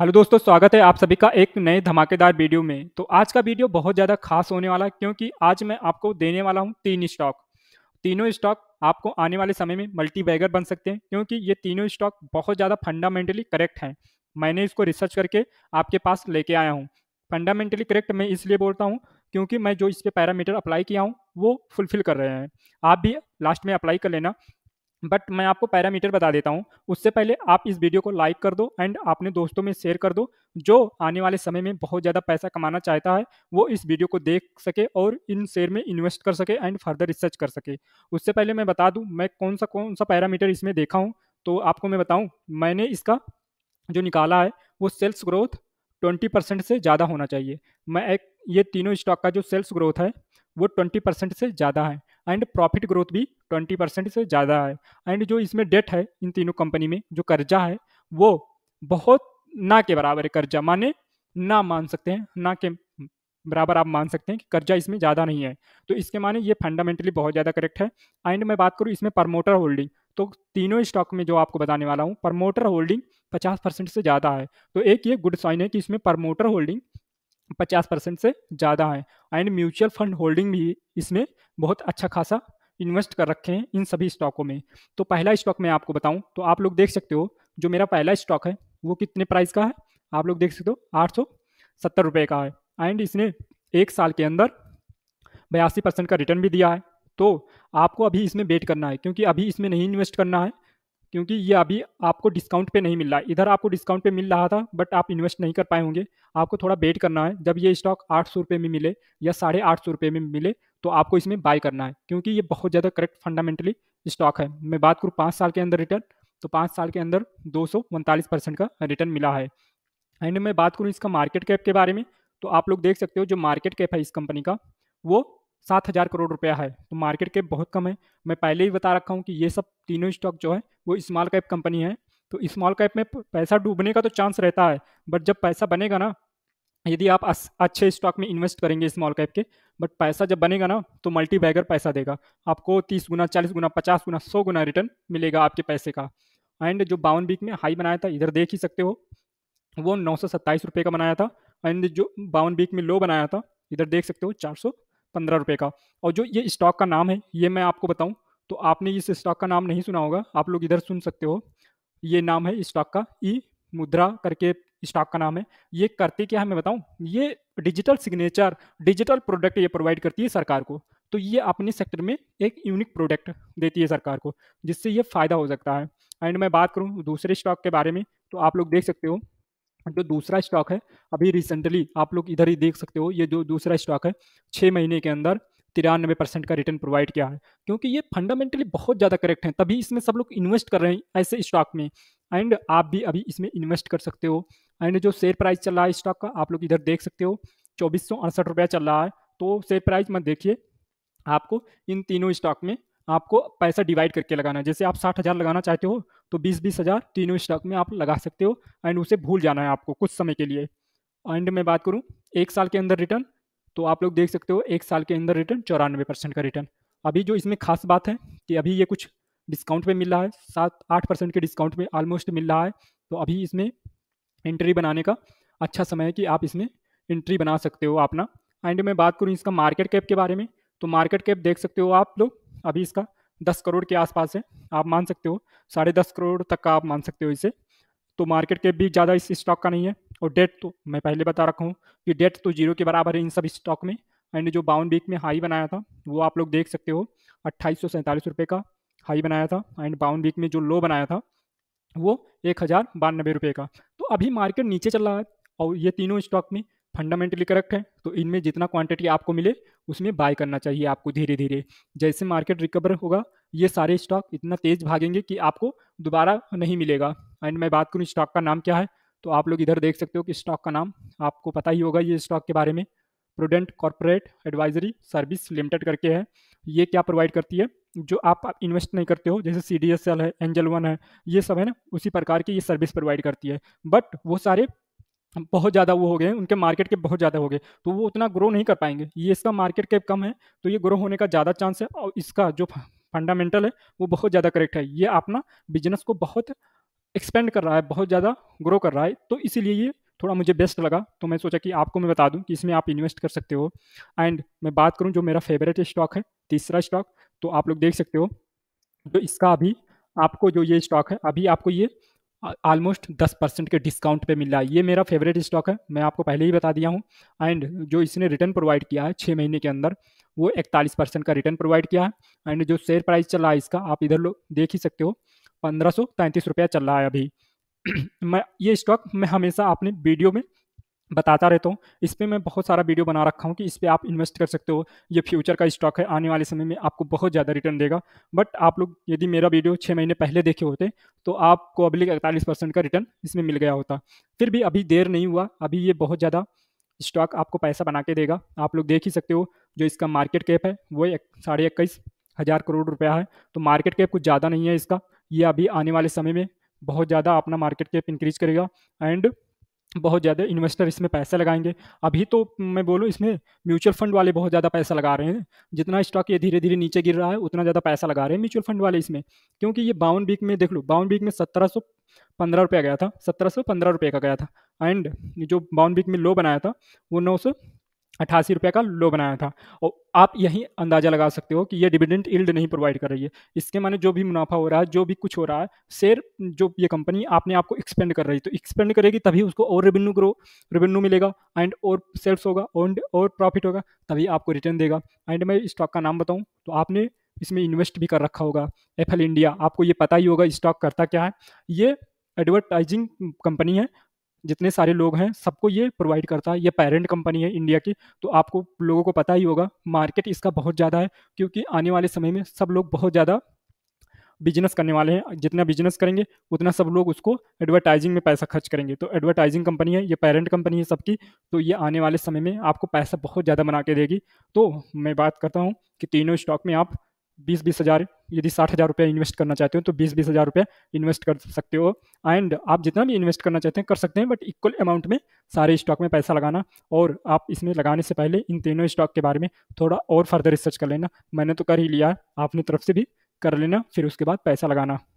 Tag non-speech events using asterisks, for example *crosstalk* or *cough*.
hello दोस्तों स्वागत है आप सभी का एक नए धमाकेदार वीडियो में तो आज का वीडियो बहुत ज़्यादा खास होने वाला है क्योंकि आज मैं आपको देने वाला हूँ तीन स्टॉक तीनों स्टॉक आपको आने वाले समय में मल्टी बैगर बन सकते हैं क्योंकि ये तीनों स्टॉक बहुत ज़्यादा फंडामेंटली करेक्ट हैं मैंने इसको रिसर्च करके आपके पास लेके आया हूँ फंडामेंटली करेक्ट मैं इसलिए बोलता हूँ क्योंकि मैं जो इस पर पैरामीटर अप्लाई किया हूँ वो फुलफिल कर रहे हैं आप भी लास्ट में अप्लाई कर लेना बट मैं आपको पैरामीटर बता देता हूँ उससे पहले आप इस वीडियो को लाइक कर दो एंड अपने दोस्तों में शेयर कर दो जो आने वाले समय में बहुत ज़्यादा पैसा कमाना चाहता है वो इस वीडियो को देख सके और इन शेयर में इन्वेस्ट कर सके एंड फर्दर रिसर्च कर सके उससे पहले मैं बता दूँ मैं कौन सा कौन सा पैरामीटर इसमें देखा हूँ तो आपको मैं बताऊँ मैंने इसका जो निकाला है वो सेल्स ग्रोथ ट्वेंटी परसेंट से ज़्यादा होना चाहिए मैं एक ये तीनों स्टॉक का जो सेल्स ग्रोथ है वो ट्वेंटी परसेंट से ज़्यादा है एंड प्रॉफिट ग्रोथ भी ट्वेंटी परसेंट से ज़्यादा है एंड जो इसमें डेट है इन तीनों कंपनी में जो कर्जा है वो बहुत ना के बराबर है कर्जा माने ना मान सकते हैं ना के बराबर आप मान सकते हैं कि कर्जा इसमें ज़्यादा नहीं है तो इसके माने ये फंडामेंटली बहुत ज़्यादा करेक्ट है एंड मैं बात करूँ इसमें प्रमोटर होल्डिंग तो तीनों स्टॉक में जो आपको बताने वाला हूँ प्रमोटर होल्डिंग 50 परसेंट से ज़्यादा है तो एक ये गुड साइन है कि इसमें प्रमोटर होल्डिंग पचास परसेंट से ज़्यादा है एंड म्यूचुअल फंड होल्डिंग भी इसमें बहुत अच्छा खासा इन्वेस्ट कर रखे हैं इन सभी स्टॉकों में तो पहला स्टॉक मैं आपको बताऊं तो आप लोग देख सकते हो जो मेरा पहला स्टॉक है वो कितने प्राइस का है आप लोग देख सकते हो आठ सौ सत्तर रुपये का है एंड इसने एक साल के अंदर बयासी परसेंट का रिटर्न भी दिया है तो आपको अभी इसमें वेट करना है क्योंकि अभी इसमें नहीं इन्वेस्ट करना है क्योंकि ये अभी आपको डिस्काउंट पे नहीं मिल रहा है इधर आपको डिस्काउंट पे मिल रहा था बट आप इन्वेस्ट नहीं कर पाए होंगे आपको थोड़ा वेट करना है जब ये स्टॉक आठ सौ रुपये में मिले या साढ़े आठ सौ रुपये में मिले तो आपको इसमें बाय करना है क्योंकि ये बहुत ज़्यादा करेक्ट फंडामेंटली स्टॉक है मैं बात करूँ पाँच साल के अंदर रिटर्न तो पाँच साल के अंदर दो परसेंट का रिटर्न मिला है एंड मैं बात करूँ इसका मार्केट कैप के बारे में तो आप लोग देख सकते हो जो मार्केट कैप है इस कंपनी का वो सात हज़ार करोड़ रुपया है तो मार्केट कैप बहुत कम है मैं पहले ही बता रखा हूँ कि ये सब तीनों स्टॉक जो है वो स्मॉल कैप कंपनी है तो स्मॉल कैप में पैसा डूबने का तो चांस रहता है बट जब पैसा बनेगा ना यदि आप अच्छे स्टॉक में इन्वेस्ट करेंगे स्मॉल कैप के बट पैसा जब बनेगा ना तो मल्टी बैगर पैसा देगा आपको तीस गुना चालीस गुना पचास गुना सौ गुना रिटर्न मिलेगा आपके पैसे का एंड जो बावन वीक में हाई बनाया था इधर देख ही सकते हो वो नौ सौ सत्ताईस रुपये का बनाया था एंड जो बावन वीक में लो बनाया था इधर देख सकते हो चार सौ पंद्रह रुपये का और जो ये स्टॉक का नाम है ये मैं आपको बताऊँ तो आपने इस स्टॉक का नाम नहीं सुना होगा आप लोग इधर सुन सकते हो ये नाम है स्टॉक का ई मुद्रा करके स्टॉक का नाम है ये करते क्या है मैं बताऊँ ये डिजिटल सिग्नेचर डिजिटल प्रोडक्ट ये प्रोवाइड करती है सरकार को तो ये अपने सेक्टर में एक यूनिक प्रोडक्ट देती है सरकार को जिससे ये फ़ायदा हो सकता है एंड मैं बात करूँ दूसरे स्टॉक के बारे में तो आप लोग देख सकते हो जो दूसरा स्टॉक है अभी रिसेंटली आप लोग इधर ही देख सकते हो ये जो दूसरा स्टॉक है छः महीने के अंदर तिरानवे परसेंट का रिटर्न प्रोवाइड किया है क्योंकि ये फंडामेंटली बहुत ज़्यादा करेक्ट है तभी इसमें सब लोग इन्वेस्ट कर रहे हैं ऐसे स्टॉक में एंड आप भी अभी इसमें इन्वेस्ट कर सकते हो एंड जो शेयर प्राइस चल रहा है स्टॉक का आप लोग इधर देख सकते हो चौबीस सौ अड़सठ रुपया चल रहा है तो शेयर प्राइस मत देखिए आपको इन तीनों स्टॉक में आपको पैसा डिवाइड करके लगाना है जैसे आप साठ हज़ार लगाना चाहते हो तो बीस बीस हज़ार तीनों स्टॉक में आप लगा सकते हो एंड उसे भूल जाना है आपको कुछ समय के लिए एंड मैं बात करूँ एक साल के अंदर रिटर्न तो आप लोग देख सकते हो एक साल के अंदर रिटर्न चौरानवे परसेंट का रिटर्न अभी जो इसमें खास बात है कि अभी ये कुछ डिस्काउंट पे मिल रहा है सात आठ परसेंट के डिस्काउंट पे ऑलमोस्ट मिल रहा है तो अभी इसमें एंट्री बनाने का अच्छा समय है कि आप इसमें एंट्री बना सकते हो अपना एंड मैं बात करूँ इसका मार्केट कैप के बारे में तो मार्केट कैप देख सकते हो आप लोग अभी इसका दस करोड़ के आसपास है आप मान सकते हो साढ़े दस करोड़ तक का आप मान सकते हो इसे तो मार्केट के भी ज़्यादा इस स्टॉक का नहीं है और डेट तो मैं पहले बता रखा हूँ कि डेट तो जीरो के बराबर है इन सब स्टॉक में एंड जो बाउन वीक में हाई बनाया था वो आप लोग देख सकते हो अट्ठाईस रुपये का हाई बनाया था एंड बाउन वीक में जो लो बनाया था वो एक हज़ार बानबे रुपये का तो अभी मार्केट नीचे चल रहा है और ये तीनों स्टॉक में फंडामेंटली करेक्ट है तो इनमें जितना क्वांटिटी आपको मिले उसमें बाय करना चाहिए आपको धीरे धीरे जैसे मार्केट रिकवर होगा ये सारे स्टॉक इतना तेज भागेंगे कि आपको दोबारा नहीं मिलेगा एंड मैं बात करूँ स्टॉक का नाम क्या है तो आप लोग इधर देख सकते हो कि स्टॉक का नाम आपको पता ही होगा ये स्टॉक के बारे में prudent corporate advisory service limited करके है ये क्या प्रोवाइड करती है जो आप इन्वेस्ट नहीं करते हो जैसे सी डी एस एल है एंजल वन है ये सब है ना उसी प्रकार की ये सर्विस प्रोवाइड करती है बट वो सारे बहुत ज़्यादा वो हो गए उनके मार्केट के बहुत ज़्यादा हो गए तो वो उतना ग्रो नहीं कर पाएंगे ये इसका मार्केट कैप कम है तो ये ग्रो होने का ज़्यादा चांस है और इसका जो फंडामेंटल है वो बहुत ज़्यादा करेक्ट है ये अपना बिजनेस को बहुत एक्सपेंड कर रहा है बहुत ज़्यादा ग्रो कर रहा है तो इसीलिए ये थोड़ा मुझे बेस्ट लगा तो मैं सोचा कि आपको मैं बता दूँ कि इसमें आप इन्वेस्ट कर सकते हो एंड मैं बात करूँ जो मेरा फेवरेट स्टॉक है तीसरा स्टॉक तो आप लोग देख सकते हो तो इसका अभी आपको जो ये स्टॉक है अभी आपको ये ऑलमोस्ट दस परसेंट के डिस्काउंट पे मिल रहा है ये मेरा फेवरेट स्टॉक है मैं आपको पहले ही बता दिया हूँ एंड जो इसने रिटर्न प्रोवाइड किया है छः महीने के अंदर वो इकतालीस परसेंट का रिटर्न प्रोवाइड किया है एंड जो शेयर प्राइस चल रहा है इसका आप इधर लोग देख ही सकते हो पंद्रह सौ तैंतीस रुपया चल रहा है अभी *clears throat* मैं ये स्टॉक मैं हमेशा अपने वीडियो में बताता रहता हूँ इस पर मैं बहुत सारा वीडियो बना रखा हूँ कि इस पर आप इन्वेस्ट कर सकते हो ये फ्यूचर का स्टॉक है आने वाले समय में आपको बहुत ज़्यादा रिटर्न देगा बट आप लोग यदि मेरा वीडियो छः महीने पहले देखे होते तो आपको अभी इकतालीस परसेंट का रिटर्न इसमें मिल गया होता फिर भी अभी देर नहीं हुआ अभी ये बहुत ज़्यादा स्टॉक आपको पैसा बना के देगा आप लोग देख ही सकते हो जो इसका मार्केट कैप है वो एक साढ़े इक्कीस हज़ार करोड़ रुपया है तो मार्केट कैप कुछ ज़्यादा नहीं है इसका ये अभी आने वाले समय में बहुत ज़्यादा अपना मार्केट कैप इंक्रीज करेगा एंड बहुत ज़्यादा इन्वेस्टर इसमें पैसा लगाएंगे अभी तो मैं बोलूँ इसमें म्यूचुअल फंड वाले बहुत ज़्यादा पैसा लगा रहे हैं जितना स्टॉक ये धीरे धीरे नीचे गिर रहा है उतना ज़्यादा पैसा लगा रहे हैं म्यूचुअल फंड वाले इसमें क्योंकि ये बावन वीक में देख लो बावन वीक में सत्रह सौ पंद्रह रुपया गया था सत्रह सौ पंद्रह रुपये का गया था एंड जो बावन वीक में लो बनाया था वो नौ सौ अट्ठासी रुपये का लो बनाया था और आप यही अंदाज़ा लगा सकते हो कि ये डिविडेंट इल्ड नहीं प्रोवाइड कर रही है इसके माने जो भी मुनाफा हो रहा है जो भी कुछ हो रहा है शेयर जो ये कंपनी आपने आपको एक्सपेंड कर रही है तो एक्सपेंड करेगी तभी उसको और रेवेन्यू ग्रो रेवेन्यू मिलेगा एंड और सेल्स होगा एंड और प्रॉफिट होगा तभी आपको रिटर्न देगा एंड मैं स्टॉक का नाम बताऊँ तो आपने इसमें इन्वेस्ट भी कर रखा होगा एफ इंडिया आपको ये पता ही होगा स्टॉक करता क्या है ये एडवर्टाइजिंग कंपनी है जितने सारे लोग हैं सबको ये प्रोवाइड करता है ये पेरेंट कंपनी है इंडिया की तो आपको लोगों को पता ही होगा मार्केट इसका बहुत ज़्यादा है क्योंकि आने वाले समय में सब लोग बहुत ज़्यादा बिजनेस करने वाले हैं जितना बिजनेस करेंगे उतना सब लोग उसको एडवर्टाइजिंग में पैसा खर्च करेंगे तो एडवर्टाइजिंग कंपनी है ये पेरेंट कंपनी है सबकी तो ये आने वाले समय में आपको पैसा बहुत ज़्यादा बना के देगी तो मैं बात करता हूँ कि तीनों स्टॉक में आप बीस बीस हज़ार यदि साठ हज़ार रुपया इन्वेस्ट करना चाहते हो तो बीस बीस हज़ार रुपया इन्वेस्ट कर सकते हो एंड आप जितना भी इन्वेस्ट करना चाहते हैं कर सकते हैं बट इक्वल अमाउंट में सारे स्टॉक में पैसा लगाना और आप इसमें लगाने से पहले इन तीनों स्टॉक के बारे में थोड़ा और फर्दर रिसर्च कर लेना मैंने तो कर ही लिया आपने तरफ से भी कर लेना फिर उसके बाद पैसा लगाना